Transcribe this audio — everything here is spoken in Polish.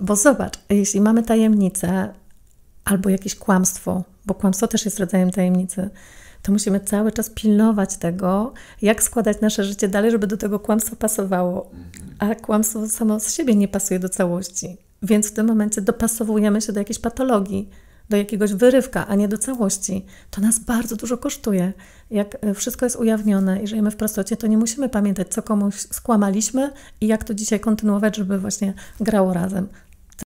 Bo zobacz, jeśli mamy tajemnicę albo jakieś kłamstwo, bo kłamstwo też jest rodzajem tajemnicy, to musimy cały czas pilnować tego, jak składać nasze życie dalej, żeby do tego kłamstwo pasowało. Mhm. A kłamstwo samo z siebie nie pasuje do całości. Więc w tym momencie dopasowujemy się do jakiejś patologii do jakiegoś wyrywka, a nie do całości, to nas bardzo dużo kosztuje. Jak e, wszystko jest ujawnione i żyjemy w prostocie, to nie musimy pamiętać, co komuś skłamaliśmy i jak to dzisiaj kontynuować, żeby właśnie grało razem.